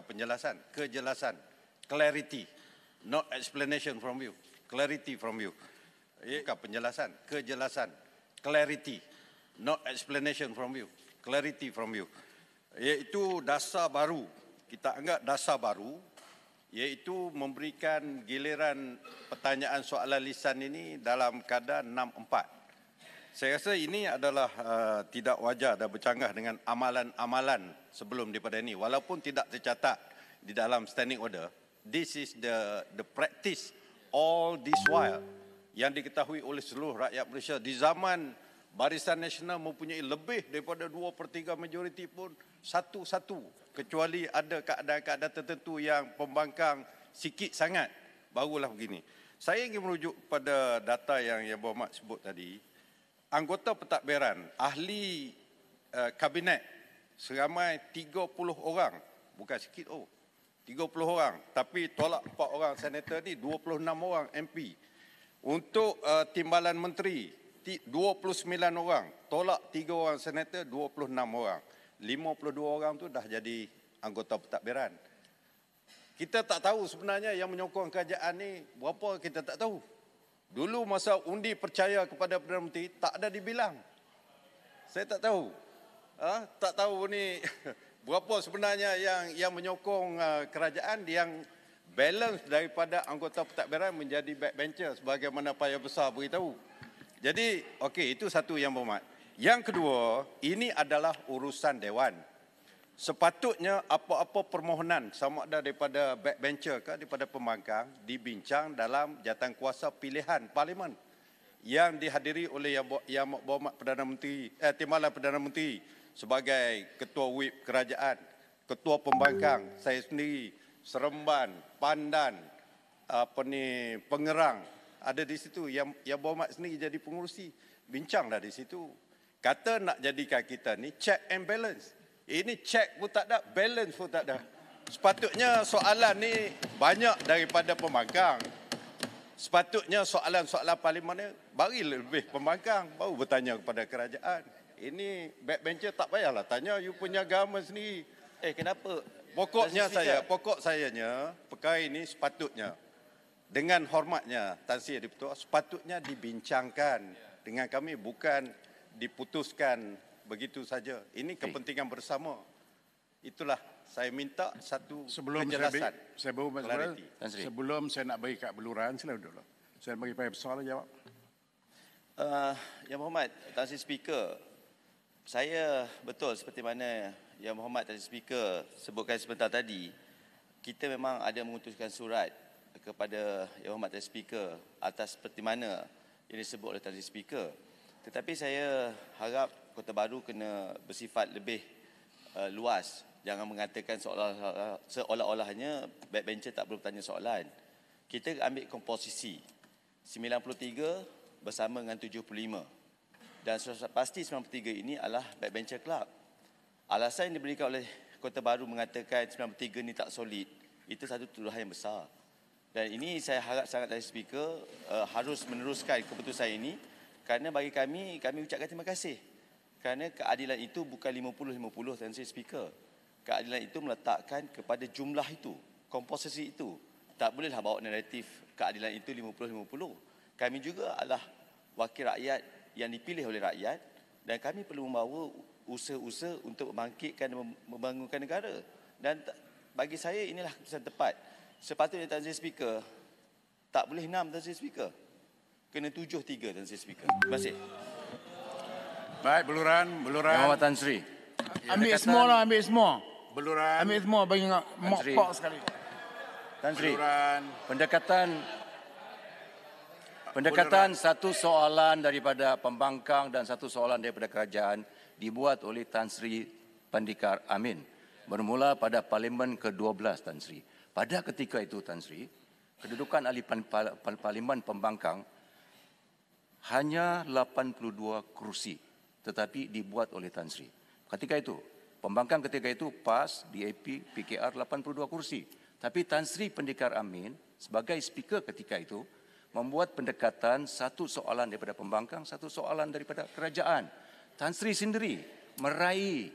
cakap penjelasan, kejelasan, clarity, not explanation from you, clarity from you. Ia cakap penjelasan, kejelasan, clarity, not explanation from you, clarity from you. Iaitu dasar baru, kita anggap dasar baru, iaitu memberikan giliran pertanyaan soalan lisan ini dalam kadar 6-4. Saya rasa ini adalah uh, tidak wajar dan bercanggah dengan amalan-amalan sebelum daripada ini. Walaupun tidak tercatat di dalam standing order, this is the the practice all this while yang diketahui oleh seluruh rakyat Malaysia di zaman Barisan Nasional mempunyai lebih daripada dua per 3 majoriti pun satu-satu kecuali ada keadaan-keadaan tertentu yang pembangkang sikit sangat barulah begini. Saya ingin merujuk kepada data yang yang Bapak sebut tadi anggota pentadbiran, ahli uh, kabinet seramai 30 orang, bukan sikit oh. 30 orang tapi tolak 4 orang senator ni 26 orang MP untuk uh, timbalan menteri 29 orang tolak 3 orang senator 26 orang 52 orang tu dah jadi anggota pentadbiran kita tak tahu sebenarnya yang menyokong kerajaan ni berapa kita tak tahu Dulu masa undi percaya kepada Perdana Menteri, tak ada dibilang. Saya tak tahu. Ha? Tak tahu ni berapa sebenarnya yang yang menyokong uh, kerajaan yang balance daripada anggota pentadbiran menjadi backbencher sebagaimana paya besar beritahu. Jadi, okey, itu satu yang bermat. Yang kedua, ini adalah urusan Dewan. Sepatutnya apa-apa permohonan sama ada daripada backbencher ke daripada pemagang dibincang dalam jatuh kuasa pilihan parlimen yang dihadiri oleh Yang Berhormat Perdana Menteri eh, Timbalan Perdana Menteri sebagai Ketua WIP Kerajaan, Ketua Pembangkang, saya sendiri, Seremban, Pandan, apa ni, Pengerang ada di situ. Yang, yang Berhormat sendiri jadi pengurusi. Bincanglah di situ. Kata nak jadikan kita ni check and balance. Ini check pun tak ada, balance pun tak ada. Sepatutnya soalan ni banyak daripada pemagang. Sepatutnya soalan-soalan parlimen ni bagi lebih pemagang baru bertanya kepada kerajaan. Ini backbencher tak payahlah tanya you punya government sendiri. Eh kenapa? Pokoknya Tansi saya, pokok sayanya perkara ini sepatutnya dengan hormatnya Tan Sri Ketua sepatutnya dibincangkan dengan kami bukan diputuskan begitu saja. Ini kepentingan bersama. Itulah saya minta satu sebelum penjelasan. Saya be- saya sebelum, sebelum saya nak bagi kat beluran, sila dulu. Saya bagi pada soalan jawab. Uh, eh, yang Muhammad, Tuan Sri Speaker, saya betul seperti mana Yang Muhammad Tuan Sri Speaker sebutkan sebentar tadi, kita memang ada mengutuskan surat kepada Yang Muhammad Tuan Sri Speaker atas seperti mana yang disebut oleh Tuan Sri Speaker. Tetapi saya harap Kota Baru kena bersifat lebih uh, luas. Jangan mengatakan seolah-olah, seolah-olahnya backbencher tak perlu bertanya soalan. Kita ambil komposisi. 93 bersama dengan 75. Dan pasti 93 ini adalah backbencher club. Alasan yang diberikan oleh Kota Baru mengatakan 93 ini tak solid. Itu satu tuduhan yang besar. Dan ini saya harap sangat dari speaker uh, harus meneruskan keputusan ini. Kerana bagi kami, kami ucapkan terima kasih kerana keadilan itu bukan 50-50 dan saya speaker. Keadilan itu meletakkan kepada jumlah itu, komposisi itu. Tak bolehlah bawa naratif keadilan itu 50-50. Kami juga adalah wakil rakyat yang dipilih oleh rakyat dan kami perlu membawa usaha-usaha untuk membangkitkan dan membangunkan negara. Dan bagi saya inilah keputusan tepat. Sepatutnya Tan Speaker, tak boleh enam Tan Speaker. Kena tujuh tiga Tan Sri Speaker. Terima kasih. Baik, beluran, beluran. Yang Tan Sri. Ya, ambil semua lah, ambil semua. Beluran. Ambil semua bagi nak mok pok sekali. Tan Sri. Beluran. Pendekatan Pendekatan beluran. satu soalan daripada pembangkang dan satu soalan daripada kerajaan dibuat oleh Tan Sri Pandikar Amin bermula pada Parlimen ke-12 Tan Sri. Pada ketika itu Tan Sri, kedudukan ahli Parlimen pembangkang hanya 82 kerusi tetapi dibuat oleh Tan Sri. Ketika itu, pembangkang ketika itu PAS, DAP, PKR 82 kursi. Tapi Tan Sri Pendekar Amin sebagai speaker ketika itu membuat pendekatan satu soalan daripada pembangkang, satu soalan daripada kerajaan. Tan Sri sendiri meraih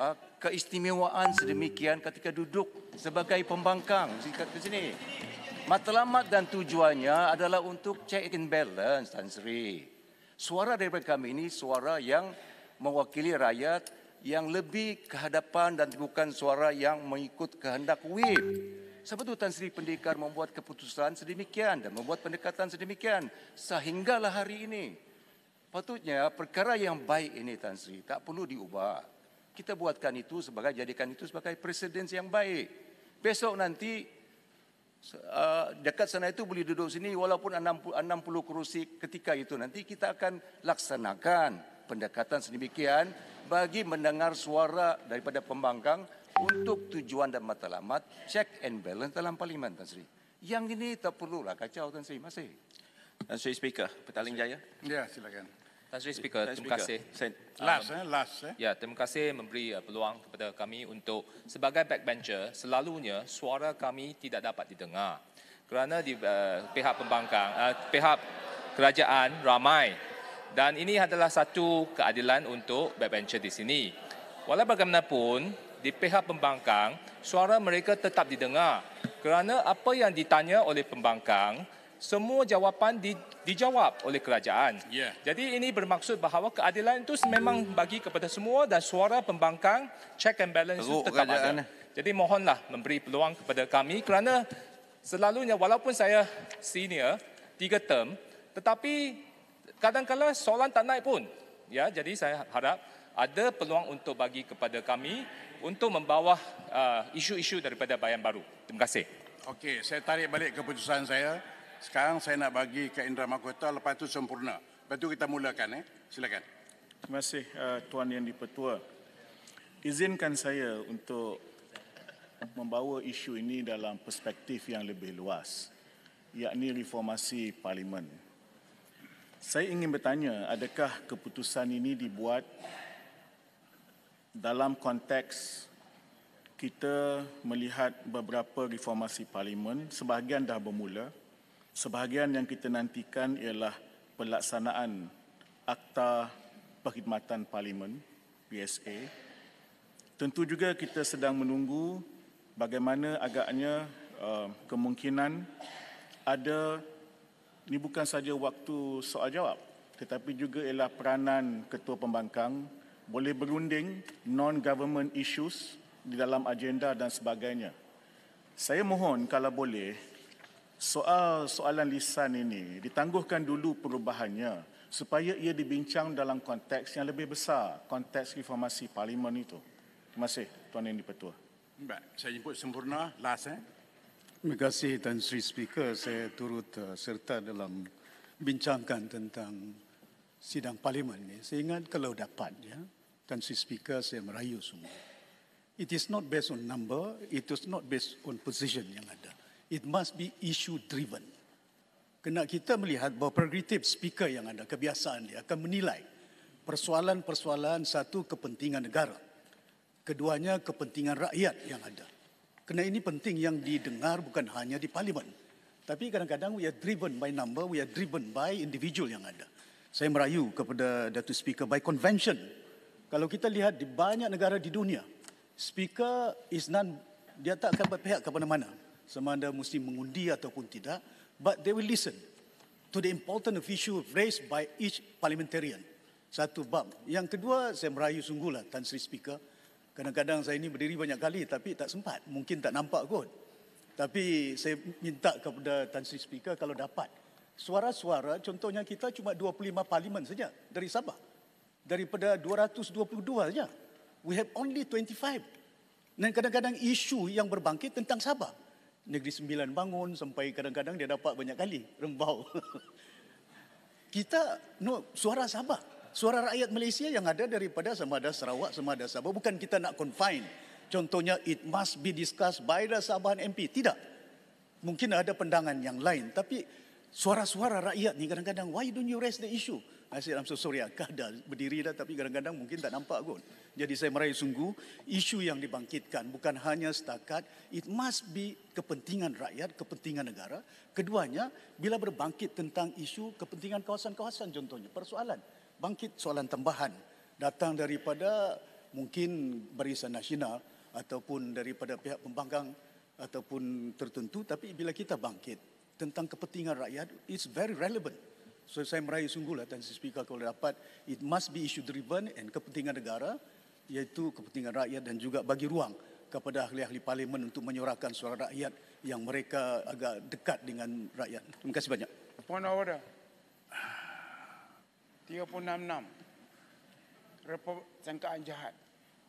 uh, keistimewaan sedemikian ketika duduk sebagai pembangkang singkat ke sini. Matlamat dan tujuannya adalah untuk check and balance Tan Sri. Suara daripada kami ini suara yang mewakili rakyat yang lebih kehadapan dan bukan suara yang mengikut kehendak WIP. Sebab itu Tan Sri Pendekar membuat keputusan sedemikian dan membuat pendekatan sedemikian sehinggalah hari ini. Patutnya perkara yang baik ini Tan Sri tak perlu diubah. Kita buatkan itu sebagai jadikan itu sebagai presiden yang baik. Besok nanti Uh, dekat sana itu boleh duduk sini walaupun 60, 60 kerusi ketika itu nanti kita akan laksanakan pendekatan sedemikian bagi mendengar suara daripada pembangkang untuk tujuan dan matlamat check and balance dalam parlimen Tan Sri. Yang ini tak perlulah kacau Tan Sri masih. Tan Sri Speaker, Petaling Jaya. Ya, silakan. Tuan Seri Speaker, terima uh, kasih. Um, last, um, eh, last. Eh. Ya, terima kasih memberi uh, peluang kepada kami untuk sebagai backbencher, selalunya suara kami tidak dapat didengar kerana di uh, pihak pembangkang, uh, pihak kerajaan ramai dan ini adalah satu keadilan untuk backbencher di sini. Walau bagaimanapun, di pihak pembangkang, suara mereka tetap didengar kerana apa yang ditanya oleh pembangkang semua jawapan di, dijawab oleh kerajaan. Yeah. Jadi ini bermaksud bahawa keadilan itu memang bagi kepada semua dan suara pembangkang check and balance Teruk itu tetap ada. Jadi mohonlah memberi peluang kepada kami kerana selalunya walaupun saya senior tiga term tetapi kadang-kadang soalan tak naik pun. Ya, jadi saya harap ada peluang untuk bagi kepada kami untuk membawa uh, isu-isu daripada bayan baru. Terima kasih. Okey, saya tarik balik keputusan saya. Sekarang saya nak bagi ke Indra Mahkota lepas itu sempurna. Lepas itu kita mulakan. Eh. Silakan. Terima kasih uh, Tuan Yang Dipertua. Izinkan saya untuk membawa isu ini dalam perspektif yang lebih luas, yakni reformasi parlimen. Saya ingin bertanya, adakah keputusan ini dibuat dalam konteks kita melihat beberapa reformasi parlimen, sebahagian dah bermula, Sebahagian yang kita nantikan ialah pelaksanaan Akta Perkhidmatan Parlimen PSA. Tentu juga kita sedang menunggu bagaimana agaknya eh, kemungkinan ada ini bukan saja waktu soal jawab tetapi juga ialah peranan ketua pembangkang boleh berunding non government issues di dalam agenda dan sebagainya. Saya mohon kalau boleh soal soalan lisan ini ditangguhkan dulu perubahannya supaya ia dibincang dalam konteks yang lebih besar, konteks reformasi parlimen itu. Terima kasih Tuan Yang Dipertua. Baik, saya jemput sempurna last eh. Terima kasih Tuan Sri Speaker, saya turut uh, serta dalam bincangkan tentang sidang parlimen ini. Saya ingat kalau dapat ya, Tuan Sri Speaker saya merayu semua. It is not based on number, it is not based on position yang ada it must be issue driven. Kena kita melihat bahawa progresif speaker yang ada, kebiasaan dia akan menilai persoalan-persoalan satu kepentingan negara. Keduanya kepentingan rakyat yang ada. Kena ini penting yang didengar bukan hanya di parlimen. Tapi kadang-kadang we are driven by number, we are driven by individual yang ada. Saya merayu kepada datu Speaker by convention. Kalau kita lihat di banyak negara di dunia, Speaker is none, dia tak akan berpihak kepada mana-mana sama ada mesti mengundi ataupun tidak but they will listen to the important issue raised by each parliamentarian satu bab yang kedua saya merayu sungguhlah Tan Sri Speaker kadang-kadang saya ini berdiri banyak kali tapi tak sempat mungkin tak nampak kot tapi saya minta kepada Tan Sri Speaker kalau dapat suara-suara contohnya kita cuma 25 parlimen saja dari Sabah daripada 222 saja we have only 25 dan kadang-kadang isu yang berbangkit tentang Sabah Negeri Sembilan bangun sampai kadang-kadang dia dapat banyak kali rembau. Kita no suara Sabah, suara rakyat Malaysia yang ada daripada sama ada Sarawak sama ada Sabah bukan kita nak confine. Contohnya it must be discussed by the Sabah MP. Tidak. Mungkin ada pendangan yang lain tapi suara-suara rakyat ni kadang-kadang why don't you raise the issue? I said I'm so sorry, kadang berdiri dah tapi kadang-kadang mungkin tak nampak pun. Jadi saya meraih sungguh isu yang dibangkitkan bukan hanya setakat it must be kepentingan rakyat, kepentingan negara. Keduanya bila berbangkit tentang isu kepentingan kawasan-kawasan contohnya persoalan bangkit soalan tambahan datang daripada mungkin barisan nasional ataupun daripada pihak pembangkang ataupun tertentu tapi bila kita bangkit tentang kepentingan rakyat it's very relevant so saya meraih sungguhlah Tuan Speaker kalau dapat it must be issue driven and kepentingan negara iaitu kepentingan rakyat dan juga bagi ruang kepada ahli-ahli parlimen untuk menyuarakan suara rakyat yang mereka agak dekat dengan rakyat. Terima kasih banyak. Puan Awada, 366, Repo, sangkaan jahat.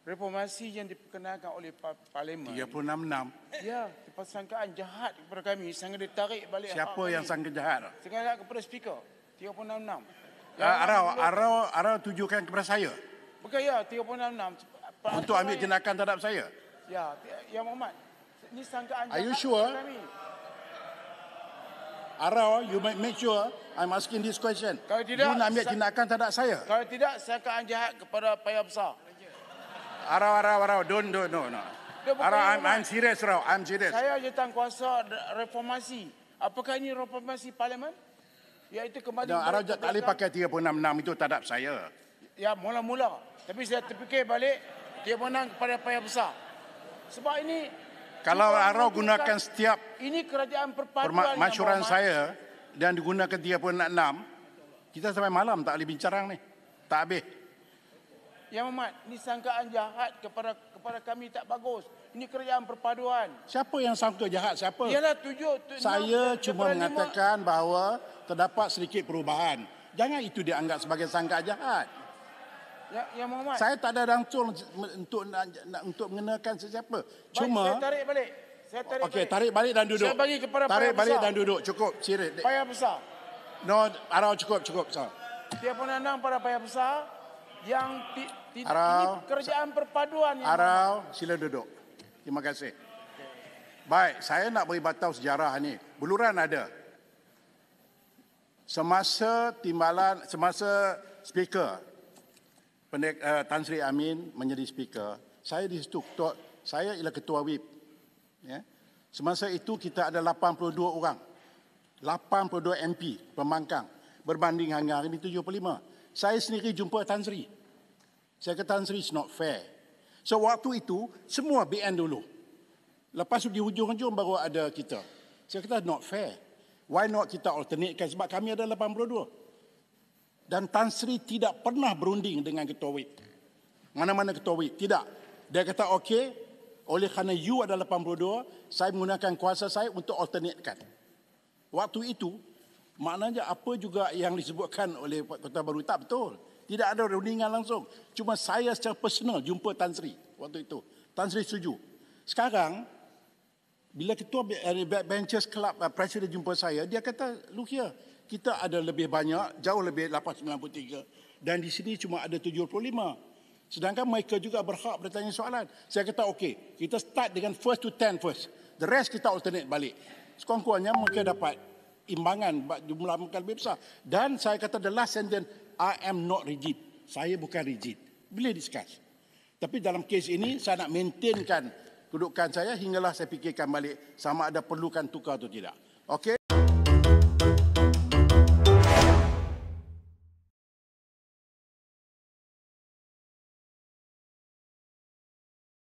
Reformasi yang diperkenalkan oleh parlimen. 366. Ya, tempat jahat kepada kami sangat ditarik balik. Siapa yang kami. sangka jahat? Sangka jahat kepada speaker. 366. Uh, ah, arau, arau, arau tujukan kepada saya. Bukan okay, ya, 366. Untuk ambil jenakan terhadap saya? Ya, Ya, ya Muhammad. Ini sangkaan Are you sure? Arau, you might make sure I'm asking this question. Kalau tidak, you nak ambil tindakan terhadap saya? Kalau tidak, saya akan jahat kepada payah besar. Arau, arau, arau. Don't, don't, no, no. Arau, I'm, I'm serious, Arau. I'm serious. Saya jatuh kuasa reformasi. Apakah ini reformasi parlimen? Iaitu kembali... No, arau tak boleh pakai 366 itu terhadap saya ya mula-mula tapi saya terfikir balik dia menang kepada payah besar sebab ini kalau arau gunakan setiap ini kerajaan perpaduan saya dan digunakan dia pun enam kita sampai malam tak boleh bincang ni tak habis Ya Muhammad, ini sangkaan jahat kepada kepada kami tak bagus. Ini kerajaan perpaduan. Siapa yang sangka jahat? Siapa? Ialah tujuh. Tu, saya enam, cuma mengatakan lima. bahawa terdapat sedikit perubahan. Jangan itu dianggap sebagai sangkaan jahat. Ya, ya Muhammad. Saya tak ada rancul untuk nak untuk mengenakan sesiapa. Cuma saya tarik balik. Saya tarik. Okey, tarik balik dan duduk. Saya bagi kepada tarik payah besar. balik dan duduk. Cukup, sirih. Payah besar. No, arau cukup, cukup. So. Dia pun andang pada payah besar yang ti, ti, arau, ini kerjaan perpaduan yang Arau, mana? sila duduk. Terima kasih. Baik, saya nak beri batau sejarah ni. Buluran ada. Semasa timbalan, semasa speaker Pendek, uh, Tan Sri Amin menjadi speaker. Saya di situ ketua, saya ialah ketua WIP. Ya. Semasa itu kita ada 82 orang. 82 MP pemangkang berbanding hanya hari ini 75. Saya sendiri jumpa Tan Sri. Saya kata Tan Sri it's not fair. So waktu itu semua BN dulu. Lepas di hujung-hujung baru ada kita. Saya kata not fair. Why not kita alternatekan sebab kami ada 82. Dan Tan Sri tidak pernah berunding dengan Ketua WIP. Mana-mana Ketua WIP. Tidak. Dia kata, okey, oleh kerana you ada 82, saya menggunakan kuasa saya untuk alternatekan. Waktu itu, maknanya apa juga yang disebutkan oleh Ketua Baru, tak betul. Tidak ada rundingan langsung. Cuma saya secara personal jumpa Tan Sri waktu itu. Tan Sri setuju. Sekarang, bila Ketua Ventures eh, Club, eh, Presiden jumpa saya, dia kata, look here, kita ada lebih banyak, jauh lebih 893. Dan di sini cuma ada 75. Sedangkan mereka juga berhak bertanya soalan. Saya kata, okey, kita start dengan first to ten first. The rest kita alternate balik. Sekurang-kurangnya mereka dapat imbangan jumlah mereka lebih besar. Dan saya kata the last sentence, I am not rigid. Saya bukan rigid. Boleh discuss. Tapi dalam kes ini, saya nak maintainkan kedudukan saya hinggalah saya fikirkan balik sama ada perlukan tukar atau tidak. Okey?